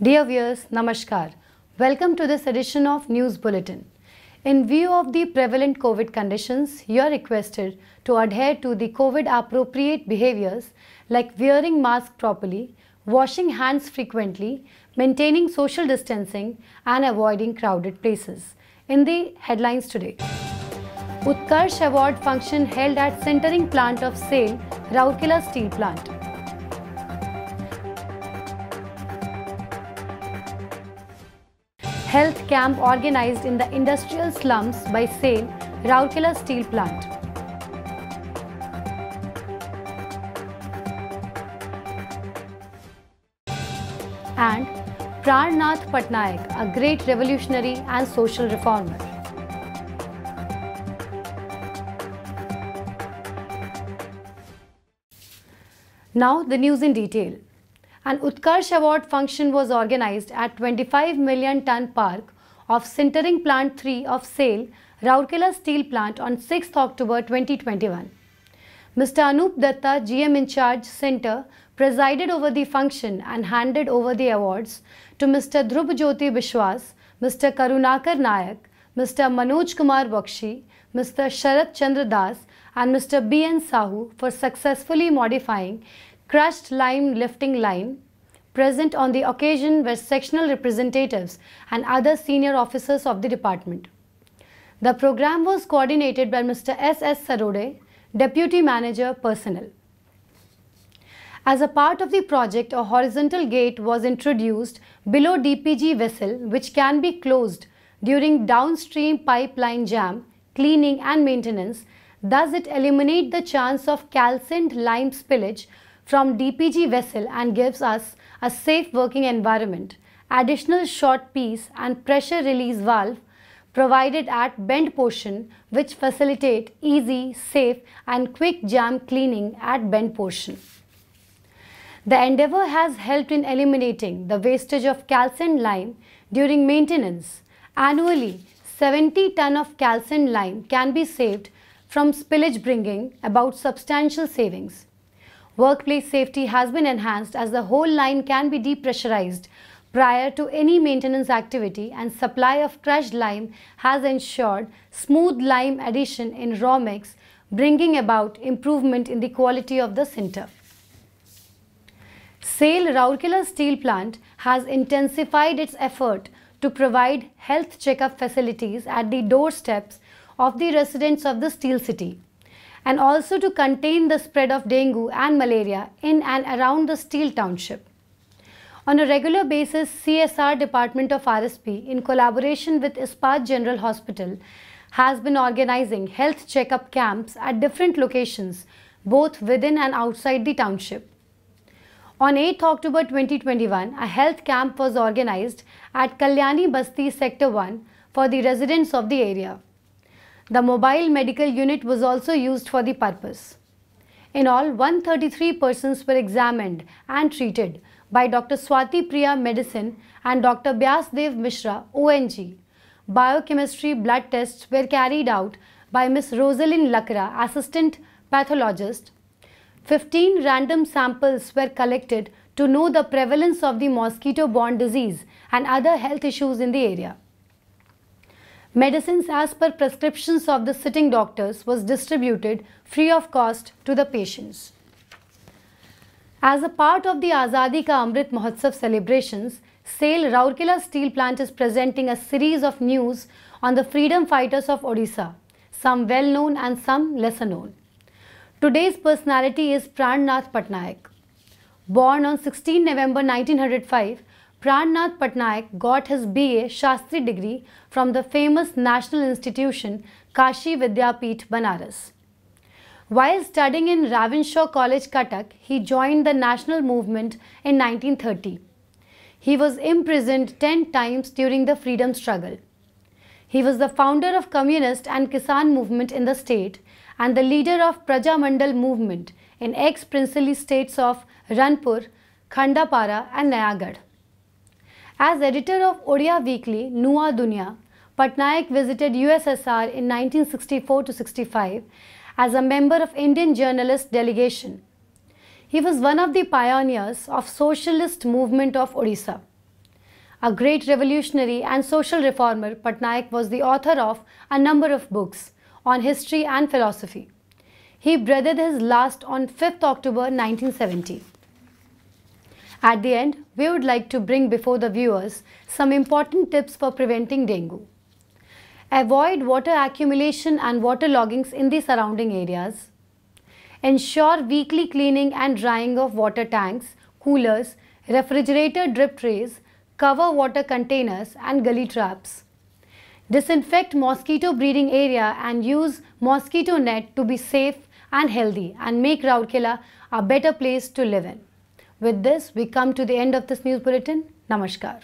Dear viewers, Namaskar. Welcome to this edition of News Bulletin. In view of the prevalent COVID conditions, you are requested to adhere to the COVID appropriate behaviors like wearing mask properly, washing hands frequently, maintaining social distancing and avoiding crowded places. In the headlines today. Utkarsh Award function held at centering plant of SAIL, Raukela Steel Plant. health camp organized in the industrial slums by SAIL, Raurkela Steel Plant. And Pranath Patnaik, a great revolutionary and social reformer. Now the news in detail. An Utkarsh Award function was organized at 25 million ton park of Sintering Plant 3 of SAIL, Raurkela Steel Plant on 6th October 2021. Mr. Anup Datta, GM in charge, Center, presided over the function and handed over the awards to Mr. Dhrub Jyoti Bishwas, Mr. Karunakar Nayak, Mr. Manoj Kumar Bakshi, Mr. Sharat Chandra Das and Mr. B. N. Sahu for successfully modifying crushed lime lifting line present on the occasion were sectional representatives and other senior officers of the department. The program was coordinated by Mr. S. S. Sarode, Deputy Manager Personnel. As a part of the project, a horizontal gate was introduced below DPG vessel which can be closed during downstream pipeline jam, cleaning and maintenance. Thus, it eliminate the chance of calcined lime spillage from DPG vessel and gives us a safe working environment. Additional short piece and pressure release valve provided at bend portion which facilitate easy, safe and quick jam cleaning at bend portion. The endeavor has helped in eliminating the wastage of calcined lime during maintenance. Annually, 70 ton of calcined lime can be saved from spillage bringing about substantial savings. Workplace safety has been enhanced as the whole line can be depressurized prior to any maintenance activity and supply of crushed lime has ensured smooth lime addition in raw mix bringing about improvement in the quality of the sinter. Sale Raurkela Steel Plant has intensified its effort to provide health checkup facilities at the doorsteps of the residents of the steel city and also to contain the spread of dengue and malaria in and around the Steel Township. On a regular basis, CSR Department of RSP, in collaboration with ISPAT General Hospital, has been organizing health checkup camps at different locations, both within and outside the township. On 8 October 2021, a health camp was organized at Kalyani Basti Sector 1 for the residents of the area. The mobile medical unit was also used for the purpose. In all, 133 persons were examined and treated by Dr. Swati Priya Medicine and Dr. Biasdev Mishra, ONG. Biochemistry blood tests were carried out by Ms. Rosalind Lakra, Assistant Pathologist. 15 random samples were collected to know the prevalence of the mosquito-borne disease and other health issues in the area. Medicines as per prescriptions of the sitting doctors was distributed free of cost to the patients. As a part of the Azadi Ka Amrit Mahotsav celebrations, SAIL Raurkela Steel Plant is presenting a series of news on the freedom fighters of Odisha, some well known and some lesser known. Today's personality is Nath Patnaik. Born on 16 November 1905, Prannath Patnaik got his BA Shastri degree from the famous national institution Kashi Vidyapeeth Banaras. While studying in Ravenshaw College, Cuttack, he joined the national movement in 1930. He was imprisoned 10 times during the freedom struggle. He was the founder of communist and Kisan movement in the state and the leader of Praja Mandal movement in ex-princely states of Ranpur, Khandapara and Nayagarh. As editor of Odia weekly Nua Dunya, Patnaik visited USSR in 1964-65 as a member of Indian journalist delegation. He was one of the pioneers of socialist movement of Odisha. A great revolutionary and social reformer, Patnaik was the author of a number of books on history and philosophy. He breathed his last on 5th October 1970. At the end, we would like to bring before the viewers some important tips for preventing dengue. Avoid water accumulation and water loggings in the surrounding areas. Ensure weekly cleaning and drying of water tanks, coolers, refrigerator drip trays, cover water containers and gully traps. Disinfect mosquito breeding area and use mosquito net to be safe and healthy and make Raurkela a better place to live in. With this, we come to the end of this news bulletin. Namaskar.